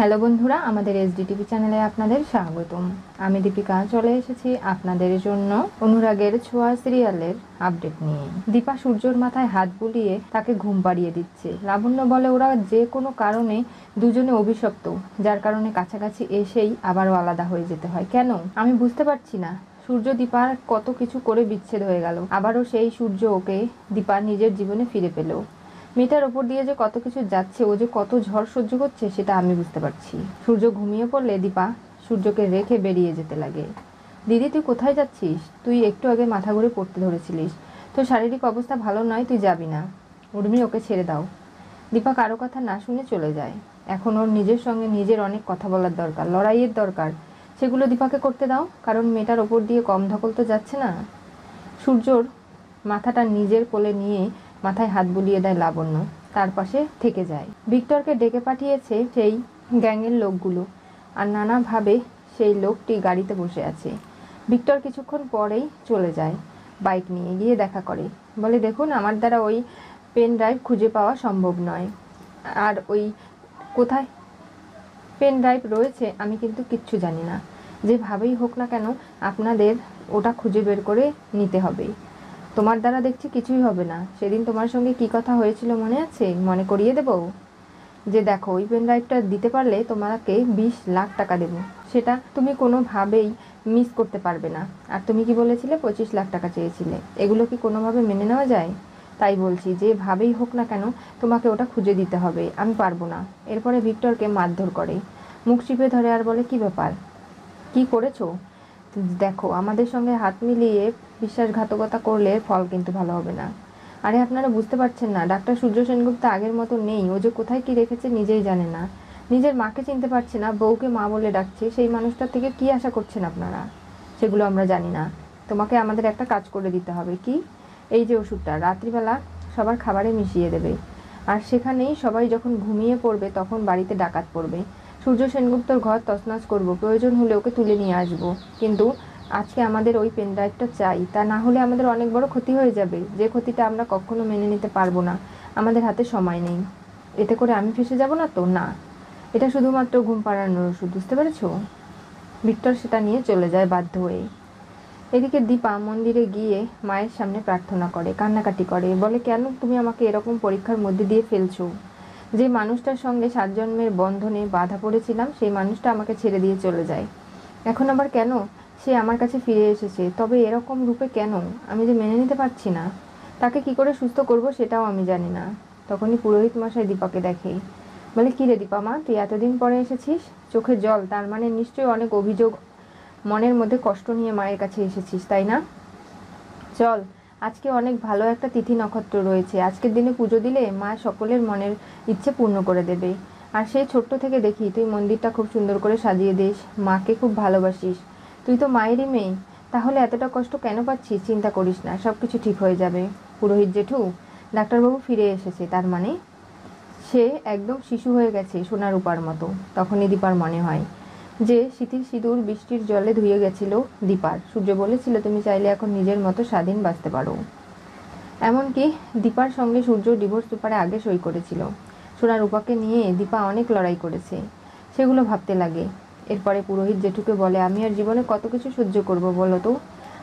hello বন্ধুরা আমাদের SDTV চ্যানেলে আপনাদের স্বাগতম আমি দীপিকা চলে এসেছি আপনাদের জন্য অনুরাগের ছোঁয়া সিরিয়ালের আপডেট নিয়ে দীপা সূর্যর মাথায় হাত বুলিয়ে তাকে ঘুম পাড়িয়ে দিচ্ছে লাবণ্য বলে ওরা যে কোনো কারণে দুজনে অভিশপ্ত যার কারণে কাছাকাছি এসেই আবারও আলাদা হয়ে যেতে হয় কেন আমি বুঝতে পারছি না সূর্য দীপার কত কিছু করে বিচ্ছেদ হয়ে গেল আবারও সেই সূর্য ওকে দীপা নিজের জীবনে ফিরে পেল মেয়েটার ওপর দিয়ে যে কত কিছু যাচ্ছে ও যে কত ঝড় সহ্য করছে সেটা আমি বুঝতে পারছি সূর্য ঘুমিয়ে পড়লে দীপা সূর্যকে রেখে বেরিয়ে যেতে লাগে দিদি তুই কোথায় যাচ্ছিস তুই একটু আগে মাথা ঘুরে পড়তে ধরেছিলিস তোর শারীরিক অবস্থা ভালো নয় তুই যাবি না উর্মি ওকে ছেড়ে দাও দীপা কারো কথা না শুনে চলে যায় এখন ওর নিজের সঙ্গে নিজের অনেক কথা বলার দরকার লড়াইয়ের দরকার সেগুলো দীপাকে করতে দাও কারণ মেয়েটার ওপর দিয়ে কম ধকল তো যাচ্ছে না সূর্যর মাথাটা নিজের কোলে নিয়ে মাথায় হাত বুলিয়ে দেয় লাবণ্য তার পাশে থেকে যায় ভিক্টরকে ডেকে পাঠিয়েছে সেই গ্যাংয়ের লোকগুলো আর নানাভাবে সেই লোকটি গাড়িতে বসে আছে ভিক্টর কিছুক্ষণ পরেই চলে যায় বাইক নিয়ে গিয়ে দেখা করে বলে দেখুন আমার দ্বারা ওই পেন ড্রাইভ খুঁজে পাওয়া সম্ভব নয় আর ওই কোথায় পেন ড্রাইভ রয়েছে আমি কিন্তু কিচ্ছু জানি না যেভাবেই হোক না কেন আপনাদের ওটা খুঁজে বের করে নিতে হবে তোমার দ্বারা দেখছি কিছুই হবে না সেদিন তোমার সঙ্গে কি কথা হয়েছিল মনে আছে মনে করিয়ে দেবো যে দেখো ওই পেন ড্রাইভটা দিতে পারলে তোমাকে বিশ লাখ টাকা দেবো সেটা তুমি কোনোভাবেই মিস করতে পারবে না আর তুমি কি বলেছিলে পঁচিশ লাখ টাকা চেয়েছিলে এগুলো কি কোনোভাবে মেনে নেওয়া যায় তাই বলছি যেভাবেই হোক না কেন তোমাকে ওটা খুঁজে দিতে হবে আমি পারবো না এরপরে ভিক্টরকে মারধর করে মুখ চিপে ধরে আর বলে কি ব্যাপার কি করেছো দেখো আমাদের সঙ্গে হাত মিলিয়ে বিশ্বাসঘাতকতা করলে ফল কিন্তু ভালো হবে না আরে আপনারা বুঝতে পারছেন না ডাক্তার সূর্য সেনগুপ্ত আগের মতো নেই ও যে কোথায় কি রেখেছে নিজেই জানে না নিজের মাকে চিনতে পারছে না বউকে মা বলে ডাকছে সেই মানুষটা থেকে কি আশা করছেন আপনারা সেগুলো আমরা জানি না তোমাকে আমাদের একটা কাজ করে দিতে হবে কি এই যে ওষুধটা রাত্রিবেলা সবার খাবারে মিশিয়ে দেবে আর সেখানেই সবাই যখন ঘুমিয়ে পড়বে তখন বাড়িতে ডাকাত পড়বে সূর্য সেনগুপ্তর ঘর তসনাস করব প্রয়োজন হলে ওকে তুলে নিয়ে আসব কিন্তু আজকে আমাদের ওই পেনড্রাইভটা চাই তা না হলে আমাদের অনেক বড় ক্ষতি হয়ে যাবে যে ক্ষতিটা আমরা কখনো মেনে নিতে পারবো না আমাদের হাতে সময় নেই এতে করে আমি ফেসে যাব না তো না এটা শুধুমাত্র ঘুম পাড়ানোর ওষুধ বুঝতে পেরেছ ভিক্টর সেটা নিয়ে চলে যায় বাধ্য হয়ে এদিকে দীপা মন্দিরে গিয়ে মায়ের সামনে প্রার্থনা করে কান্নাকাটি করে বলে কেন তুমি আমাকে এরকম পরীক্ষার মধ্যে দিয়ে ফেলছো যে মানুষটার সঙ্গে সাত জন্মের বন্ধনে বাধা পড়েছিলাম সেই মানুষটা আমাকে ছেড়ে দিয়ে চলে যায় এখন আবার কেন সে আমার কাছে ফিরে এসেছে তবে এরকম রূপে কেন আমি যে মেনে নিতে পারছি না তাকে কি করে সুস্থ করব সেটাও আমি জানি না তখনই পুরোহিত মশাই দীপাকে দেখে বলে কী রে দীপা মা তুই এতদিন পরে এসেছিস চোখে জল তার মানে নিশ্চয়ই অনেক অভিযোগ মনের মধ্যে কষ্ট নিয়ে মায়ের কাছে এসেছিস তাই না চল আজকে অনেক ভালো একটা তিথি নক্ষত্র রয়েছে আজকের দিনে পুজো দিলে মা সকলের মনের ইচ্ছে পূর্ণ করে দেবে আর সেই ছোট্ট থেকে দেখি তুই মন্দিরটা খুব সুন্দর করে সাজিয়ে দিস মাকে খুব ভালোবাসিস তুই তো মায়েরই মেয়ে তাহলে এতটা কষ্ট কেন পাচ্ছিস চিন্তা করিস না সব কিছু ঠিক হয়ে যাবে পুরোহিত জেঠু ডাক্তারবাবু ফিরে এসেছে তার মানে সে একদম শিশু হয়ে গেছে সোনার উপার মতো তখনই দীপার মনে হয় যে শিথিল সিঁদুর বৃষ্টির জলে ধুয়ে গেছিল দীপার সূর্য বলেছিল তুমি চাইলে এখন নিজের মতো স্বাধীন বাঁচতে পারো এমনকি দীপার সঙ্গে সূর্য ডিভোর্স পেপারে আগে সই করেছিল সোনা রূপাকে নিয়ে দীপা অনেক লড়াই করেছে সেগুলো ভাবতে লাগে এরপরে পুরোহিত জেঠুকে বলে আমি আর জীবনে কত কিছু সহ্য করব বলো তো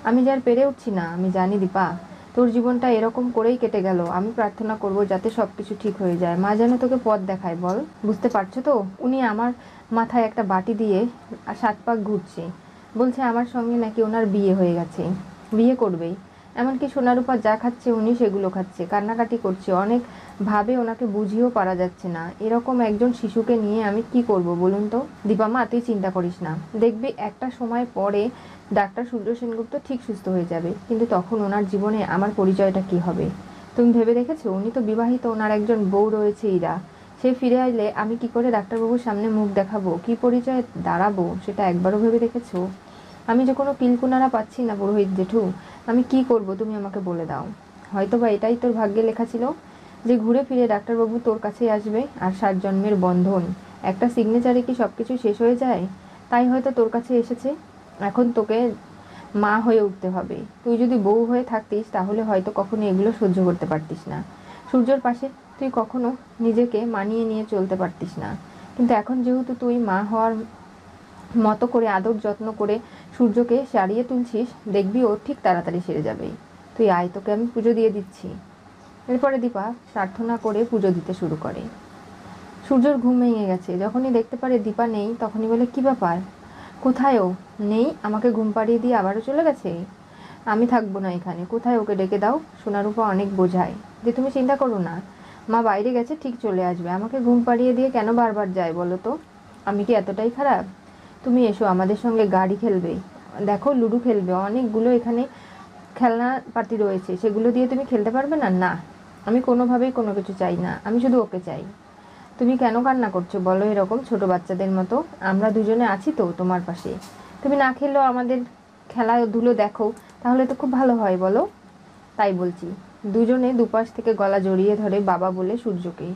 আমি যার পেরে উঠছি না আমি জানি দীপা তোর জীবনটা এরকম করেই কেটে গেল আমি প্রার্থনা করব যাতে সব কিছু ঠিক হয়ে যায় মা যেন তোকে পথ দেখায় বল বুঝতে পারছো তো উনি আমার মাথায় একটা বাটি দিয়ে সাত পাক ঘুরছে বলছে আমার সঙ্গে নাকি ওনার বিয়ে হয়ে গেছে বিয়ে করবেই এমনকি সোনারূপা যা খাচ্ছে উনি সেগুলো খাচ্ছে কান্নাকাটি করছে অনেক ভাবে ওনাকে বুঝিয়েও পারা যাচ্ছে না এরকম একজন শিশুকে নিয়ে আমি কি করব বলুন তো দীপামা তুই চিন্তা করিস না দেখবি একটা সময় পরে ডাক্তার সূর্য সেনগুপ্ত ঠিক সুস্থ হয়ে যাবে কিন্তু তখন ওনার জীবনে আমার পরিচয়টা কি হবে তুমি ভেবে দেখেছো উনি তো বিবাহিত ওনার একজন বউ রয়েছে ইরা সে ফিরে আসলে আমি কি করে ডাক্তারবাবুর সামনে মুখ দেখাবো কি পরিচয়ে দাঁড়াবো সেটা একবারও ভেবে দেখেছো আমি যে কোনো পিলকুনারা পাচ্ছি না পুরোহিত জেঠু আমি কি করব তুমি আমাকে বলে দাও হয়তো বা এটাই তোর ভাগ্যে লেখা ছিল যে ঘুরে ফিরে ডাক্তারবাবু তোর কাছেই আসবে আর সাত জন্মের বন্ধন একটা সিগনেচারে কি সব কিছু শেষ হয়ে যায় তাই হয়তো তোর কাছে এসেছে এখন তোকে মা হয়ে উঠতে হবে তুই যদি বউ হয়ে থাকতিস তাহলে হয়তো কখনো এগুলো সহ্য করতে পারতিস না সূর্যর পাশে তুই কখনো নিজেকে মানিয়ে নিয়ে চলতে পারতিস না কিন্তু এখন যেহেতু তুই মা হওয়ার মতো করে আদর যত্ন করে সূর্যকে সারিয়ে তুলছিস দেখবি ও ঠিক তাড়াতাড়ি সেরে যাবে তুই আয় তোকে আমি পুজো দিয়ে দিচ্ছি এরপরে দীপা প্রার্থনা করে পুজো দিতে শুরু করে সূর্যর ঘুম ভেঙে গেছে যখনই দেখতে পারে দীপা নেই তখনই বলে কী ব্যাপার কোথায় ও নেই আমাকে ঘুম পাড়িয়ে দিয়ে আবারও চলে গেছে আমি থাকবো না এখানে কোথায় ওকে ডেকে দাও সোনারূপা অনেক বোঝায় যে তুমি চিন্তা করো না মা বাইরে গেছে ঠিক চলে আসবে আমাকে ঘুম পাড়িয়ে দিয়ে কেন বারবার যায় বলো তো আমি কি এতটাই খারাপ তুমি এসো আমাদের সঙ্গে গাড়ি খেলবে দেখো লুডু খেলবে অনেকগুলো এখানে খেলনা পার্টি রয়েছে সেগুলো দিয়ে তুমি খেলতে পারবে না না আমি কোনোভাবেই কোনো কিছু চাই না আমি শুধু ওকে চাই তুমি কেন কান্না করছো বলো এরকম ছোট বাচ্চাদের মতো আমরা দুজনে আছি তো তোমার পাশে তুমি না খেলেও আমাদের খেলাধুলো দেখো তাহলে তো খুব ভালো হয় বলো তাই বলছি দুজনে দুপাশ থেকে গলা জড়িয়ে ধরে বাবা বলে সূর্যকে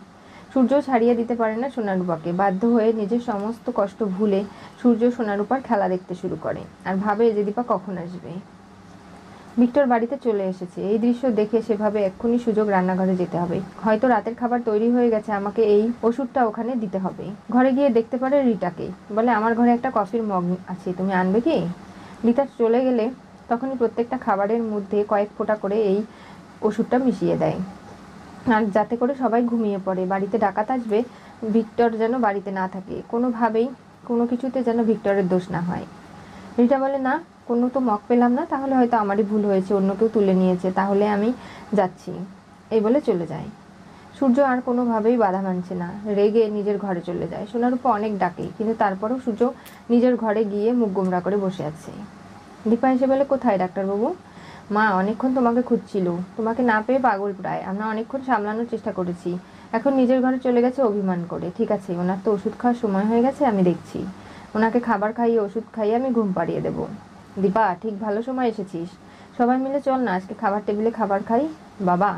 সূর্য ছাড়িয়ে দিতে পারে না সোনারূপাকে বাধ্য হয়ে নিজের সমস্ত কষ্ট ভুলে সূর্য সোনারূপার খেলা দেখতে শুরু করে আর ভাবে যে দীপা কখন আসবে ভিক্টর বাড়িতে চলে এসেছে এই দৃশ্য দেখে সেভাবে এক্ষুনি সুযোগ রান্নাঘরে যেতে হবে হয়তো রাতের খাবার তৈরি হয়ে গেছে আমাকে এই ওষুধটা ওখানে দিতে হবে ঘরে গিয়ে দেখতে পারে রিটাকে বলে আমার ঘরে একটা কফির মগ আছে তুমি আনবে কি রিতা চলে গেলে তখনই প্রত্যেকটা খাবারের মধ্যে কয়েক ফোঁটা করে এই ওষুধটা মিশিয়ে দেয় আর যাতে করে সবাই ঘুমিয়ে পড়ে বাড়িতে ডাকাত আসবে ভিক্টর যেন বাড়িতে না থাকে কোনোভাবেই কোনো কিছুতে যেন ভিক্টরের দোষ না হয় রিটা বলে না কোনো তো মগ পেলাম না তাহলে হয়তো আমারই ভুল হয়েছে অন্য কেউ তুলে নিয়েছে তাহলে আমি যাচ্ছি এই বলে চলে যায় সূর্য আর কোনোভাবেই বাধা মানছে না রেগে নিজের ঘরে চলে যায় উপর অনেক ডাকে কিন্তু তারপরও সূর্য নিজের ঘরে গিয়ে মুখ গোমরা করে বসে আছে দীপা এসে বলে কোথায় ডাক্তারবাবু মা অনেকক্ষণ তোমাকে খুঁজছিল তোমাকে না পেয়ে পাগল প্রায় আমরা অনেকক্ষণ সামলানোর চেষ্টা করেছি এখন নিজের ঘরে চলে গেছে অভিমান করে ঠিক আছে ওনার তো ওষুধ খাওয়ার সময় হয়ে গেছে আমি দেখছি ওনাকে খাবার খাইয়ে ওষুধ খাইয়ে আমি ঘুম পাড়িয়ে দেবো দীপা ঠিক ভালো সময় এসেছিস সবাই মিলে চল না আজকে খাবার টেবিলে খাবার খাই বাবা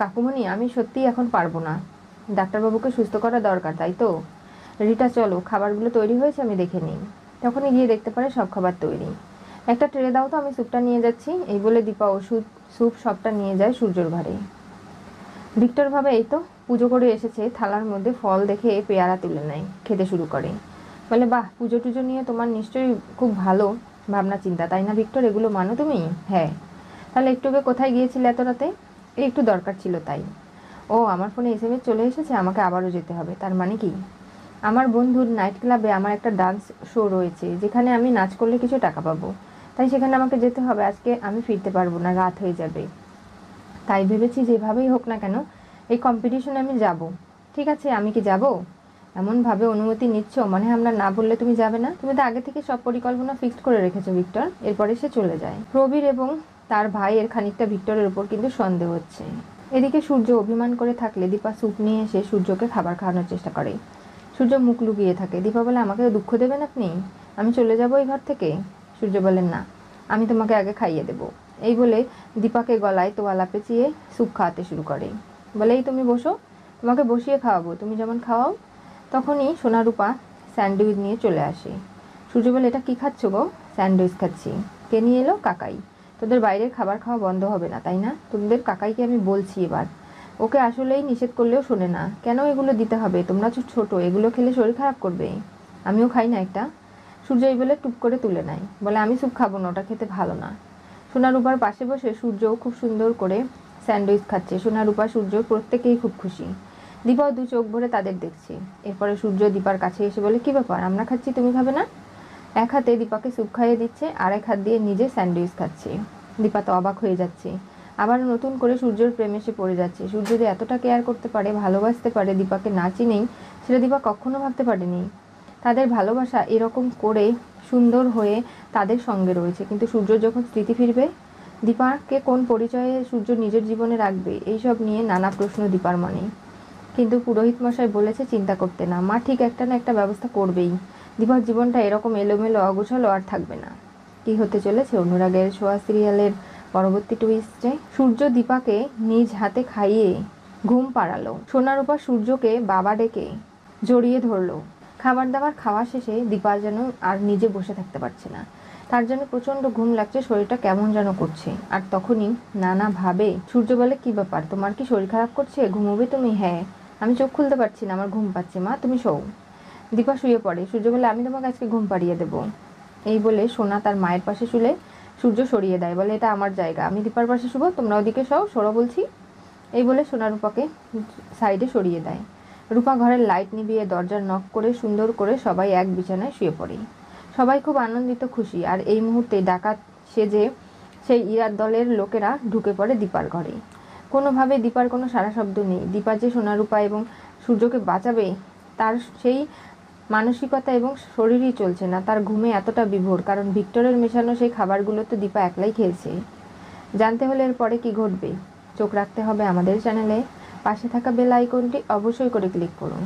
কাকুমণি আমি সত্যি এখন পারবো না ডাক্তারবাবুকে সুস্থ করা দরকার তাই তো রিটা চলো খাবারগুলো তৈরি হয়েছে আমি দেখে নিই তখনই গিয়ে দেখতে পারে সব খাবার তৈরি একটা ট্রে দাও তো আমি স্যুপটা নিয়ে যাচ্ছি এই বলে দীপা ওষুধ স্যুপ সবটা নিয়ে যায় সূর্যর ঘরে ভিক্টর ভাবে এই তো পুজো করে এসেছে থালার মধ্যে ফল দেখে পেয়ারা তুলে নেয় খেতে শুরু করে বলে বাহ পুজো টুজো নিয়ে তোমার নিশ্চয়ই খুব ভালো ভাবনা চিন্তা তাই না ভিক্টর এগুলো মানো তুমি হ্যাঁ তাহলে একটু আগে কোথায় গিয়েছিলে এত রাতে এই একটু দরকার ছিল তাই ও আমার ফোনে এস চলে এসেছে আমাকে আবারও যেতে হবে তার মানে কি আমার বন্ধুর নাইট ক্লাবে আমার একটা ডান্স শো রয়েছে যেখানে আমি নাচ করলে কিছু টাকা পাবো তাই সেখানে আমাকে যেতে হবে আজকে আমি ফিরতে পারবো না রাত হয়ে যাবে তাই ভেবেছি যেভাবেই হোক না কেন এই কম্পিটিশনে আমি যাব ঠিক আছে আমি কি যাব এমনভাবে অনুমতি নিচ্ছ মানে আমরা না বললে তুমি যাবে না তুমি তো আগে থেকে সব পরিকল্পনা ফিক্সড করে রেখেছো ভিক্টর এরপরে সে চলে যায় প্রবীর এবং তার ভাইয়ের খানিকটা ভিক্টরের উপর কিন্তু সন্দেহ হচ্ছে এদিকে সূর্য অভিমান করে থাকলে দীপা স্যুপ নিয়ে এসে সূর্যকে খাবার খাওয়ানোর চেষ্টা করে সূর্য মুখ লুকিয়ে থাকে দীপা বলে আমাকে দুঃখ দেবেন আপনি আমি চলে যাব এই ঘর থেকে সূর্য বলেন না আমি তোমাকে আগে খাইয়ে দেব এই বলে দীপাকে গলায় তোয়ালা পেঁচিয়ে স্যুপ খাওয়াতে শুরু করে বলে এই তুমি বসো তোমাকে বসিয়ে খাওয়াবো তুমি যেমন খাওয়াও তখনই সোনারূপা স্যান্ডউইচ নিয়ে চলে আসে সূর্য বলে এটা কী খাচ্ছ গো স্যান্ডউইচ খাচ্ছি কে নিয়ে এলো কাকাই তোদের বাইরের খাবার খাওয়া বন্ধ হবে না তাই না তোমাদের কাকাইকে আমি বলছি এবার ওকে আসলেই নিষেধ করলেও শোনে না কেন এগুলো দিতে হবে তোমরা ছোট এগুলো খেলে শরীর খারাপ করবে আমিও খাই না একটা সূর্য এই বলে টুপ করে তুলে নেয় বলে আমি সুপ খাবো না ওটা খেতে ভালো না সোনারূপার পাশে বসে সূর্যও খুব সুন্দর করে স্যান্ডউইচ খাচ্ছে সোনারূপা সূর্য প্রত্যেকেই খুব খুশি দীপা দু চোখ ভরে তাদের দেখছে এরপরে সূর্য দীপার কাছে এসে বলে কী ব্যাপার আমরা খাচ্ছি তুমি খাবে না এক হাতে দীপাকে স্যুপ খাইয়ে দিচ্ছে আর এক হাত দিয়ে নিজে স্যান্ডউইচ খাচ্ছে দীপা তো অবাক হয়ে যাচ্ছে আবার নতুন করে সূর্যর প্রেমে সে পড়ে যাচ্ছে সূর্য যে এতটা কেয়ার করতে পারে ভালোবাসতে পারে দীপাকে না চিনেই সেটা দীপা কখনো ভাবতে পারেনি তাদের ভালোবাসা এরকম করে সুন্দর হয়ে তাদের সঙ্গে রয়েছে কিন্তু সূর্য যখন স্মৃতি ফিরবে দীপাকে কোন পরিচয়ে সূর্য নিজের জীবনে রাখবে এইসব নিয়ে নানা প্রশ্ন দীপার মনে কিন্তু পুরোহিত মশাই বলেছে চিন্তা করতে না মা ঠিক একটা না একটা ব্যবস্থা করবেই দিভার জীবনটা এরকম এলোমেলো অগোছালো আর থাকবে না কি হতে চলেছে অনুরাগের সোয়া সিরিয়ালের পরবর্তী টুইস্টে সূর্য দীপাকে নিজ হাতে খাইয়ে ঘুম পাড়ালো সোনার উপর সূর্যকে বাবা ডেকে জড়িয়ে ধরলো খাবার দাবার খাওয়া শেষে দীপা যেন আর নিজে বসে থাকতে পারছে না তার জন্য প্রচণ্ড ঘুম লাগছে শরীরটা কেমন যেন করছে আর তখনই নানাভাবে সূর্য বলে কী ব্যাপার তোমার কি শরীর খারাপ করছে ঘুমোবে তুমি হ্যাঁ আমি চোখ খুলতে পারছি না আমার ঘুম পাচ্ছে মা তুমি শোও দীপা শুয়ে পড়ে সূর্য বলে আমি তোমাকে আজকে ঘুম পাড়িয়ে দেবো এই বলে সোনা তার মায়ের পাশে শুলে সূর্য সরিয়ে দেয় বলে এটা আমার জায়গা আমি দীপার পাশে শুভ তোমরা ওদিকে সও সরো বলছি এই বলে সোনা রূপাকে সাইডে সরিয়ে দেয় রূপা ঘরের লাইট নিভিয়ে দরজার নক করে সুন্দর করে সবাই এক বিছানায় শুয়ে পড়ে সবাই খুব আনন্দিত খুশি আর এই মুহূর্তে ডাকাত সেজে সেই ইরার দলের লোকেরা ঢুকে পড়ে দীপার ঘরে কোনোভাবে দীপার কোনো সারা শব্দ নেই দীপা যে সোনারূপা এবং সূর্যকে বাঁচাবে তার সেই মানসিকতা এবং শরীরই চলছে না তার ঘুমে এতটা বিভোর কারণ ভিক্টরের মেশানো সেই খাবারগুলো তো দীপা একলাই খেয়েছে জানতে হলে এরপরে কি ঘটবে চোখ রাখতে হবে আমাদের চ্যানেলে পাশে থাকা বেল আইকনটি অবশ্যই করে ক্লিক করুন